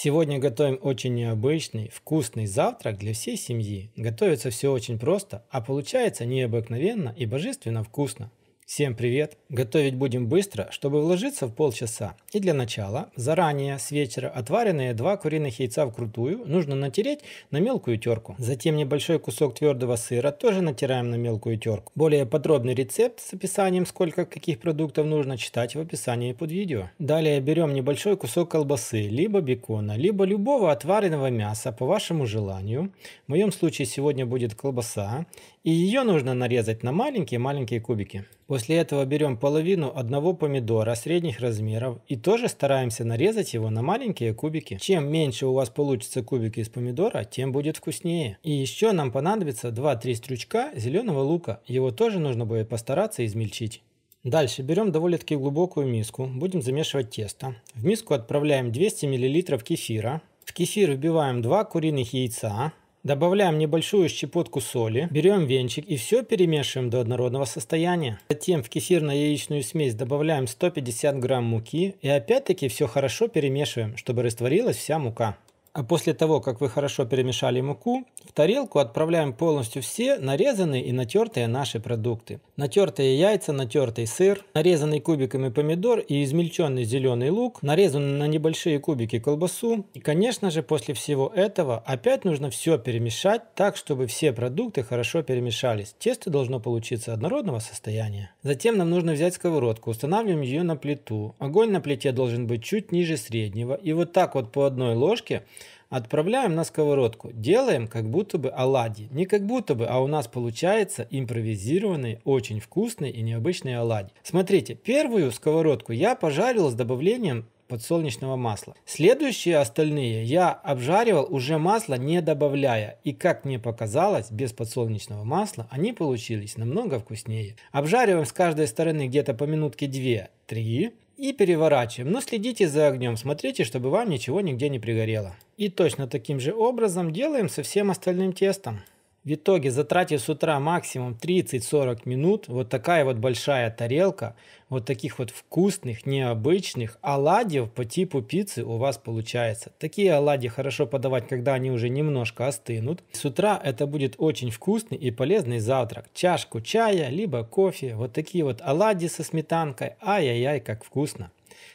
Сегодня готовим очень необычный, вкусный завтрак для всей семьи. Готовится все очень просто, а получается необыкновенно и божественно вкусно. Всем привет! Готовить будем быстро, чтобы вложиться в полчаса. И для начала, заранее, с вечера, отваренные два куриных яйца вкрутую нужно натереть на мелкую терку. Затем небольшой кусок твердого сыра тоже натираем на мелкую терку. Более подробный рецепт с описанием, сколько каких продуктов нужно читать в описании под видео. Далее берем небольшой кусок колбасы, либо бекона, либо любого отваренного мяса по вашему желанию. В моем случае сегодня будет колбаса. И ее нужно нарезать на маленькие-маленькие кубики. После этого берем половину одного помидора средних размеров и тоже стараемся нарезать его на маленькие кубики. Чем меньше у вас получится кубики из помидора, тем будет вкуснее. И еще нам понадобится 2-3 стручка зеленого лука. Его тоже нужно будет постараться измельчить. Дальше берем довольно-таки глубокую миску, будем замешивать тесто. В миску отправляем 200 мл кефира. В кефир вбиваем 2 куриных яйца, Добавляем небольшую щепотку соли, берем венчик и все перемешиваем до однородного состояния. Затем в кефирно-яичную смесь добавляем 150 грамм муки и опять-таки все хорошо перемешиваем, чтобы растворилась вся мука. А после того, как вы хорошо перемешали муку, в тарелку отправляем полностью все нарезанные и натертые наши продукты. Натертые яйца, натертый сыр, нарезанный кубиками помидор и измельченный зеленый лук, нарезанную на небольшие кубики колбасу. И, конечно же, после всего этого опять нужно все перемешать так, чтобы все продукты хорошо перемешались. Тесто должно получиться однородного состояния. Затем нам нужно взять сковородку, устанавливаем ее на плиту. Огонь на плите должен быть чуть ниже среднего. И вот так вот по одной ложке – Отправляем на сковородку. Делаем как будто бы оладьи. Не как будто бы, а у нас получается импровизированные, очень вкусные и необычные оладьи. Смотрите, первую сковородку я пожарил с добавлением подсолнечного масла. Следующие остальные я обжаривал уже масло не добавляя. И как мне показалось, без подсолнечного масла они получились намного вкуснее. Обжариваем с каждой стороны где-то по минутке 2-3 и переворачиваем. Но следите за огнем, смотрите, чтобы вам ничего нигде не пригорело. И точно таким же образом делаем со всем остальным тестом. В итоге, затратив с утра максимум 30-40 минут, вот такая вот большая тарелка, вот таких вот вкусных, необычных оладьев по типу пиццы у вас получается. Такие оладьи хорошо подавать, когда они уже немножко остынут. С утра это будет очень вкусный и полезный завтрак. Чашку чая, либо кофе, вот такие вот оладьи со сметанкой. Ай-яй-яй, как вкусно!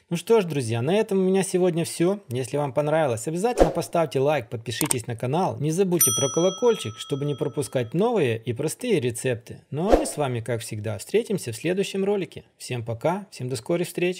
Ну что ж, друзья, на этом у меня сегодня все. Если вам понравилось, обязательно поставьте лайк, подпишитесь на канал. Не забудьте про колокольчик, чтобы не пропускать новые и простые рецепты. Ну а мы с вами, как всегда, встретимся в следующем ролике. Всем пока, всем до скорых встреч.